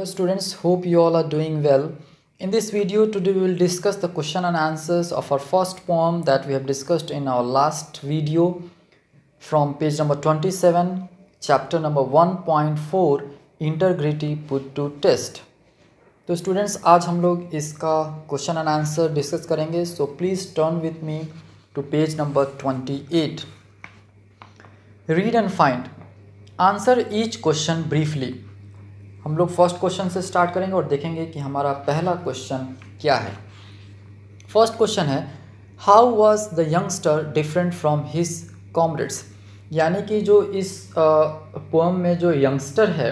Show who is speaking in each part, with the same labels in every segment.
Speaker 1: Hello students, hope you all are doing well. In this video, today we will discuss the question and answers of our first poem that we have discussed in our last video from page number 27, chapter number 1.4, Integrity Put to Test. So students, aaj hum log iska question and answer discuss karenge. So please turn with me to page number 28. Read and find. Answer each question briefly. हम लोग first question से start करेंगे और देखेंगे कि हमारा पहला question क्या है फर्स्ट क्वेश्चन है how was the youngster different from his comrades यानी कि जो इस पोम में जो यंगस्टर है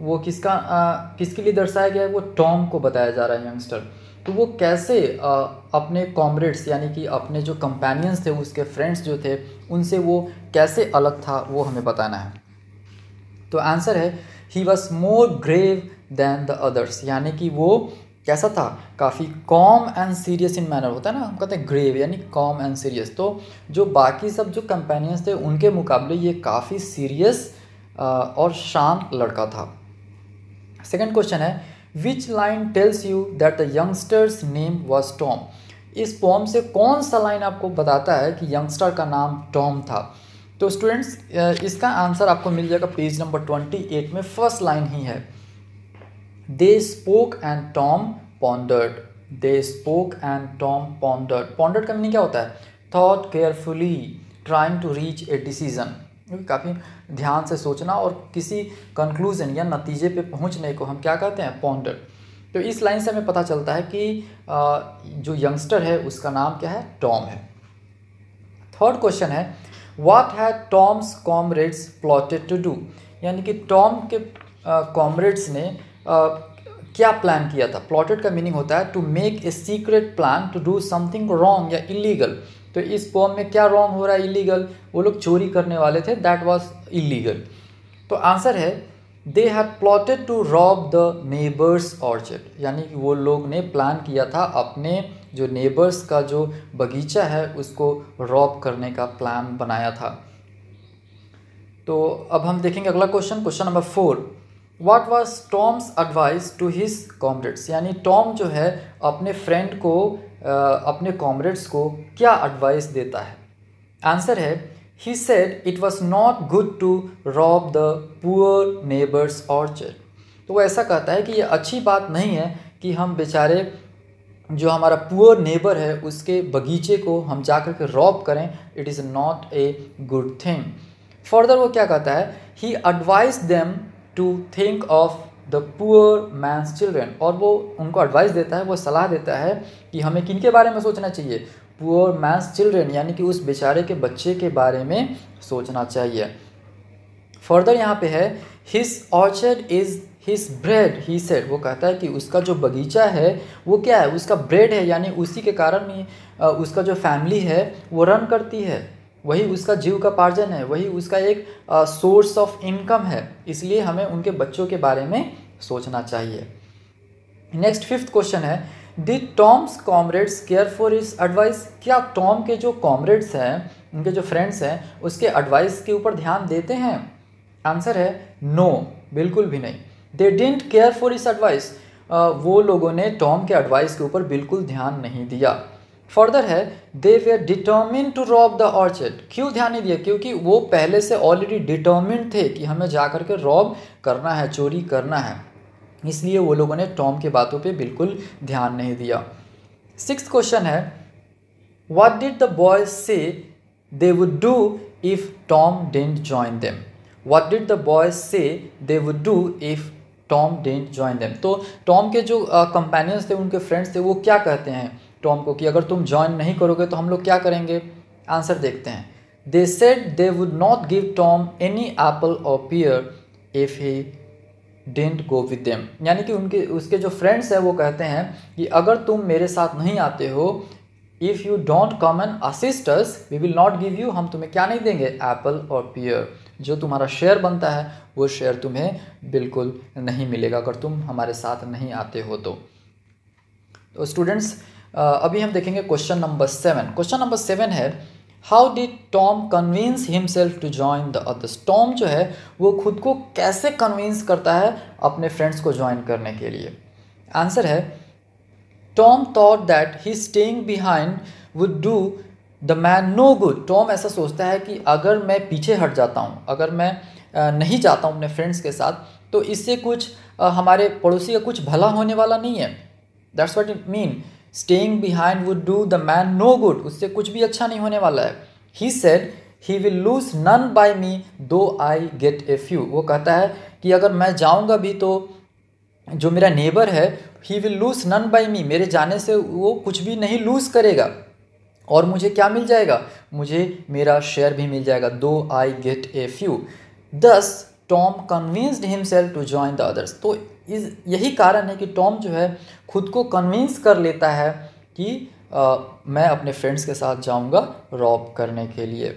Speaker 1: वो किसका आ, किसके लिए दर्शाया गया है वो टॉम को बताया जा रहा है यंगस्टर तो वो कैसे आ, अपने कॉमरेड्स यानी कि अपने जो कंपेनियंस थे उसके फ्रेंड्स जो थे उनसे वो कैसे अलग था वो हमें बताना है तो आंसर है he was more grave than the others यानी कि वो कैसा था काफ़ी calm and serious in manner होता है ना हम कहते हैं ग्रेव यानी कॉम एंड सीरियस तो जो बाकी सब जो कंपेनियंस थे उनके मुकाबले ये काफ़ी सीरियस और शांत लड़का था सेकेंड क्वेश्चन है which line tells you that the youngster's name was Tom इस पॉम से कौन सा लाइन आपको बताता है कि यंगस्टर का नाम टॉम था तो स्टूडेंट्स इसका आंसर आपको मिल जाएगा पेज नंबर ट्वेंटी एट में फर्स्ट लाइन ही है they spoke and Tom pondered they spoke and Tom pondered pondered का मीनिंग क्या होता है thought carefully trying to reach a decision काफ़ी ध्यान से सोचना और किसी कंक्लूजन या नतीजे पे पहुंचने को हम क्या कहते हैं पॉन्डर तो इस लाइन से हमें पता चलता है कि जो यंगस्टर है उसका नाम क्या है टॉम है थर्ड क्वेश्चन है व्हाट है Tom's comrades plotted to do यानी कि टॉम के कॉमरेड्स uh, ने uh, क्या प्लान किया था प्लॉटेड का मीनिंग होता है to make a secret plan to do something wrong या इलीगल तो इस पॉम में क्या रॉन्ग हो रहा है इलीगल वो लोग चोरी करने वाले थे दैट वॉज इलीगल तो आंसर है they have plotted to rob the neighbours orchard यानी कि वो लोग ने प्लान किया था अपने जो नेबर्स का जो बगीचा है उसको रॉब करने का प्लान बनाया था तो अब हम देखेंगे अगला question question number four what was Tom's advice to his comrades यानी टॉम जो है अपने फ्रेंड को अपने कॉमरेड्स को क्या एडवाइस देता है आंसर है He said it was not good to rob the poor neighbor's orchard. तो वो ऐसा कहता है कि ये अच्छी बात नहीं है कि हम बेचारे जो हमारा पुअर नेबर है उसके बगीचे को हम जा कर के रॉब करें it is not a good thing further वो क्या कहता है he advise them to think of the poor man's children और वो उनको एडवाइस देता है वो सलाह देता है कि हमें किन के बारे में सोचना चाहिए पुअर मैंस चिल्ड्रेन यानी कि उस बेचारे के बच्चे के बारे में सोचना चाहिए फर्दर यहाँ पे है his orchard is his bread he said वो कहता है कि उसका जो बगीचा है वो क्या है उसका ब्रेड है यानी उसी के कारण ही उसका जो फैमिली है वो रन करती है वही उसका जीव का पार्जन है वही उसका एक सोर्स ऑफ इनकम है इसलिए हमें उनके बच्चों के बारे में सोचना चाहिए नेक्स्ट फिफ्थ क्वेश्चन है did Tom's comrades care for his advice क्या टॉम के जो कॉमरेड्स हैं उनके जो फ्रेंड्स हैं उसके एडवाइस के ऊपर ध्यान देते हैं आंसर है नो no, बिल्कुल भी नहीं they didn't care for his advice वो लोगों ने टॉम के एडवाइस के ऊपर बिल्कुल ध्यान नहीं दिया फर्दर है they were determined to rob the orchard क्यों ध्यान नहीं दिया क्योंकि वो पहले से ऑलरेडी डिटर्मिन थे कि हमें जा के रॉब करना है चोरी करना है इसलिए वो लोगों ने टॉम की बातों पे बिल्कुल ध्यान नहीं दिया सिक्स क्वेश्चन है वाट did the boys say they would do if Tom didn't join them what did the boys say they would do if Tom didn't join them तो टॉम के जो कंपेनियंस uh, थे उनके फ्रेंड्स थे वो क्या कहते हैं टॉम को कि अगर तुम ज्वाइन नहीं करोगे तो हम लोग क्या करेंगे आंसर देखते हैं they said they would not give Tom any apple or pear if he didn't go with them यानी कि उनके उसके जो फ्रेंड्स हैं वो कहते हैं कि अगर तुम मेरे साथ नहीं आते हो if you don't come and assist us we will not give you हम तुम्हें क्या नहीं देंगे एप्पल और पियर जो तुम्हारा शेयर बनता है वो शेयर तुम्हें बिल्कुल नहीं मिलेगा अगर तुम हमारे साथ नहीं आते हो तो, तो स्टूडेंट्स अभी हम देखेंगे question number seven question number seven है how did Tom convince himself to join the others Tom जो है वो खुद को कैसे कन्विंस करता है अपने फ्रेंड्स को ज्वाइन करने के लिए आंसर है Tom thought that he staying behind would do the man no good Tom ऐसा सोचता है कि अगर मैं पीछे हट जाता हूँ अगर मैं नहीं जाता हूँ अपने फ्रेंड्स के साथ तो इससे कुछ हमारे पड़ोसी का कुछ भला होने वाला नहीं है that's what it mean staying behind would do the man no good उससे कुछ भी अच्छा नहीं होने वाला है he said he will lose none by me though I get a few वो कहता है कि अगर मैं जाऊँगा भी तो जो मेरा नेबर है he will lose none by me मेरे जाने से वो कुछ भी नहीं लूज़ करेगा और मुझे क्या मिल जाएगा मुझे मेरा शेयर भी मिल जाएगा though I get a few thus Tom convinced himself to join the others तो इस यही कारण है कि टॉम जो है खुद को कन्विंस कर लेता है कि आ, मैं अपने फ्रेंड्स के साथ जाऊंगा रॉब करने के लिए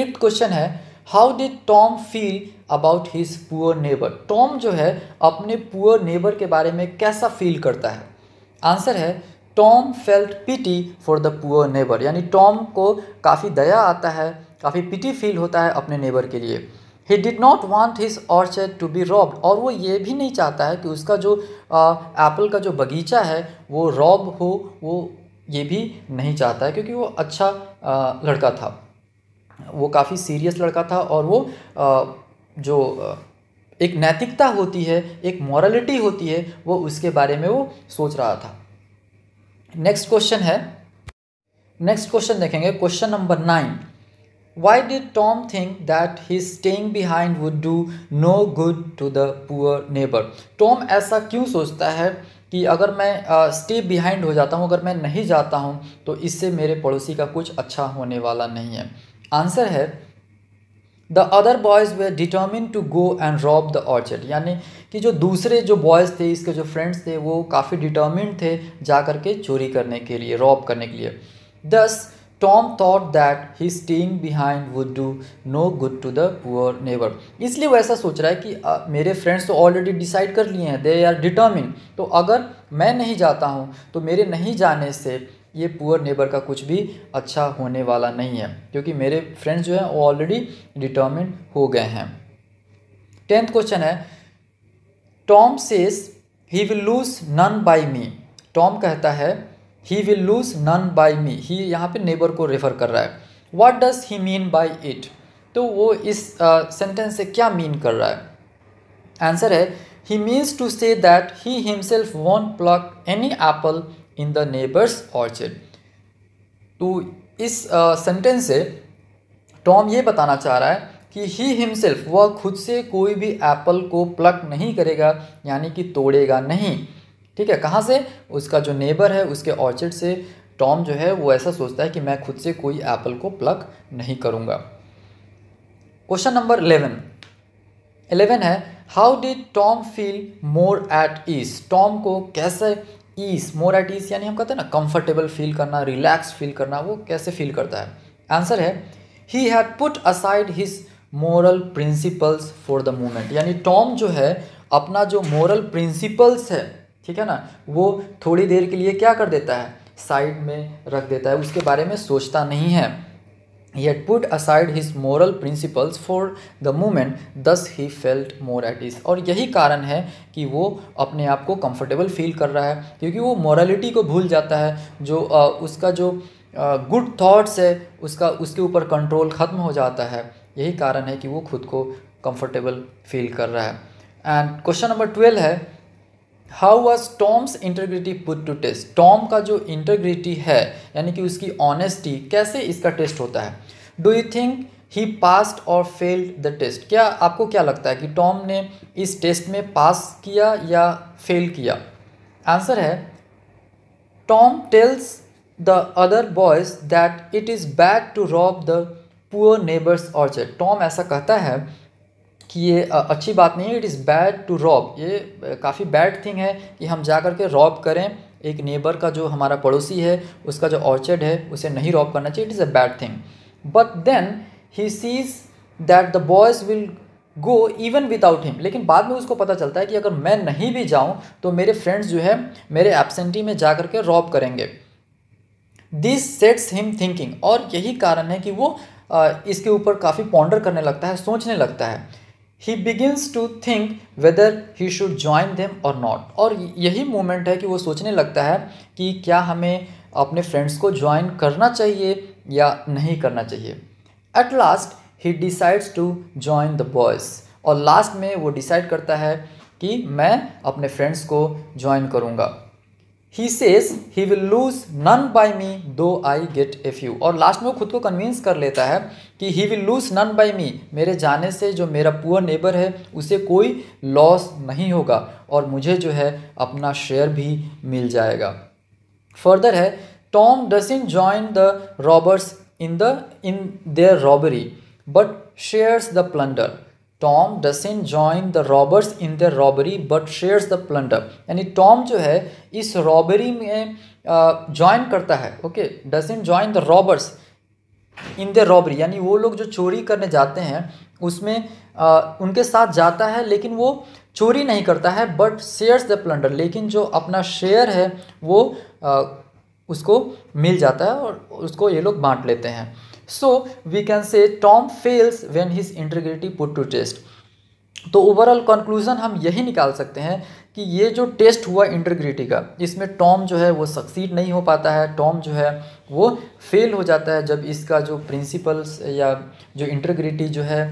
Speaker 1: एट क्वेश्चन है how did Tom feel about his poor neighbour Tom जो है अपने पुअर नेबर के बारे में कैसा फील करता है आंसर है Tom felt pity for the poor neighbour यानी टॉम को काफ़ी दया आता है काफ़ी पिटी फील होता है अपने नेबर के लिए he did not want his orchard to be robbed और वो ये भी नहीं चाहता है कि उसका जो एप्पल का जो बगीचा है वो रॉब हो वो ये भी नहीं चाहता है क्योंकि वो अच्छा आ, लड़का था वो काफ़ी सीरियस लड़का था और वो आ, जो एक नैतिकता होती है एक मॉरलिटी होती है वो उसके बारे में वो सोच रहा था नेक्स्ट क्वेश्चन है नेक्स्ट क्वेश्चन देखेंगे question number nine Why did Tom think that his staying behind would do no good to the poor neighbor? Tom ऐसा क्यों सोचता है कि अगर मैं स्टे uh, बिहाइंड हो जाता हूँ अगर मैं नहीं जाता हूँ तो इससे मेरे पड़ोसी का कुछ अच्छा होने वाला नहीं है आंसर है the other boys they determine to go and rob the orchard यानी कि जो दूसरे जो बॉयज़ थे इसके जो फ्रेंड्स थे वो काफ़ी डिटर्मिन थे जा कर के चोरी करने के लिए रॉब करने के लिए thus Tom thought that he staying behind would do no good to the poor neighbour इसलिए वो ऐसा सोच रहा है कि आ, मेरे फ्रेंड्स तो ऑलरेडी डिसाइड कर लिए हैं दे आर डिटर्मिन तो अगर मैं नहीं जाता हूँ तो मेरे नहीं जाने से ये पुअर नेबर का कुछ भी अच्छा होने वाला नहीं है क्योंकि मेरे फ्रेंड्स जो हैं वो ऑलरेडी डिटर्मिन हो गए हैं टेंथ क्वेश्चन है Tom says he will lose none by me Tom कहता है he will lose none by me he यहाँ पे नेबर को रेफर कर रहा है what does he mean by it तो वो इस सेंटेंस uh, से क्या मीन कर रहा है आंसर है he means to say that he himself won't pluck any apple in the neighbour's orchard तो इस सेंटेंस uh, से टॉम ये बताना चाह रहा है कि ही हिमसेल्फ वह खुद से कोई भी एप्पल को प्लक नहीं करेगा यानी कि तोड़ेगा नहीं ठीक है कहाँ से उसका जो नेबर है उसके ऑर्चर्ड से टॉम जो है वो ऐसा सोचता है कि मैं खुद से कोई एप्पल को प्लग नहीं करूँगा क्वेश्चन नंबर इलेवन इलेवन है how did Tom feel more at ease Tom को कैसे ईस मोर एट ईस यानी हम कहते हैं ना कंफर्टेबल फील करना रिलैक्स फील करना वो कैसे फील करता है आंसर है he had put aside his moral principles for the moment यानी टॉम जो है अपना जो मोरल प्रिंसिपल्स है ठीक है ना वो थोड़ी देर के लिए क्या कर देता है साइड में रख देता है उसके बारे में सोचता नहीं है yet put aside his his principles for the moment thus he felt more more at और यही कारण है कि वो अपने आप को कंफर्टेबल फील कर रहा है क्योंकि वो मॉरलिटी को भूल जाता है जो उसका जो गुड थाट्स है उसका उसके ऊपर कंट्रोल ख़त्म हो जाता है यही कारण है कि वो खुद को कंफर्टेबल फील कर रहा है एंड क्वेश्चन नंबर ट्वेल्व है how was Tom's integrity put to test Tom का जो इंटरग्रिटी है यानी कि उसकी ऑनेस्टी कैसे इसका टेस्ट होता है do you think he passed और फेल्ड द टेस्ट क्या आपको क्या लगता है कि टॉम ने इस टेस्ट में पास किया या फेल किया आंसर है Tom tells the other boys that it is bad to rob the poor neighbour's orchard Tom ऐसा कहता है कि ये अच्छी बात नहीं है it is bad to rob ये काफ़ी बैड थिंग है कि हम जा कर के रॉब करें एक नेबर का जो हमारा पड़ोसी है उसका जो ऑर्चर्ड है उसे नहीं रॉब करना चाहिए it is a bad thing but then he sees that the boys will go even without him लेकिन बाद में उसको पता चलता है कि अगर मैं नहीं भी जाऊँ तो मेरे फ्रेंड्स जो है मेरे एबसेंटी में जा कर के रॉब करेंगे दिस सेट्स हिम थिंकिंग और यही कारण है कि वो इसके ऊपर काफ़ी पॉन्डर करने लगता है सोचने लगता है he begins to think whether he should join them और नॉट और यही मोमेंट है कि वो सोचने लगता है कि क्या हमें अपने फ्रेंड्स को ज्वाइन करना चाहिए या नहीं करना चाहिए at last he decides to join the boys और लास्ट में वो डिसाइड करता है कि मैं अपने फ्रेंड्स को ज्वाइन करूँगा he says he will lose none by me though I get a few और लास्ट में वो खुद को कन्विंस कर लेता है कि he will lose none by me मेरे जाने से जो मेरा पुअर नेबर है उसे कोई लॉस नहीं होगा और मुझे जो है अपना शेयर भी मिल जाएगा फर्दर है Tom doesn't join the robbers in the in their robbery but shares the plunder Tom doesn't join the robbers in the robbery but shares the plunder यानी टॉम जो है इस रॉबरी में ज्वाइन करता है okay doesn't join the robbers in the robbery यानी वो लोग जो चोरी करने जाते हैं उसमें आ, उनके साथ जाता है लेकिन वो चोरी नहीं करता है बट शेयर्स द प्लंडर लेकिन जो अपना शेयर है वो आ, उसको मिल जाता है और उसको ये लोग बांट लेते हैं so we can say Tom fails when his integrity put to test तो ओवरऑल कंक्लूज़न हम यही निकाल सकते हैं कि ये जो टेस्ट हुआ इंटरग्रिटी का इसमें टॉम जो है वो सक्सीड नहीं हो पाता है टॉम जो है वो फेल हो जाता है जब इसका जो प्रिंसिपल्स या जो इंटरग्रिटी जो है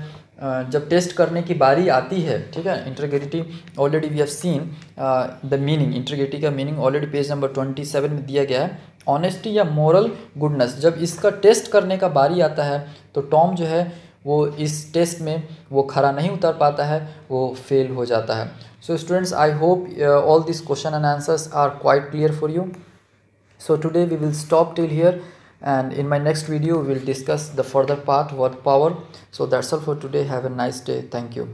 Speaker 1: जब टेस्ट करने की बारी आती है ठीक है integrity already we have seen the meaning integrity का meaning already page number twenty seven में दिया गया है ऑनेस्टी या मॉरल गुडनेस जब इसका टेस्ट करने का बारी आता है तो टॉम जो है वो इस टेस्ट में वो खरा नहीं उतर पाता है वो फेल हो जाता है so students I hope all this question and answers are quite clear for you so today we will stop till here and in my next video will discuss the further part work power so that's all for today have a nice day thank you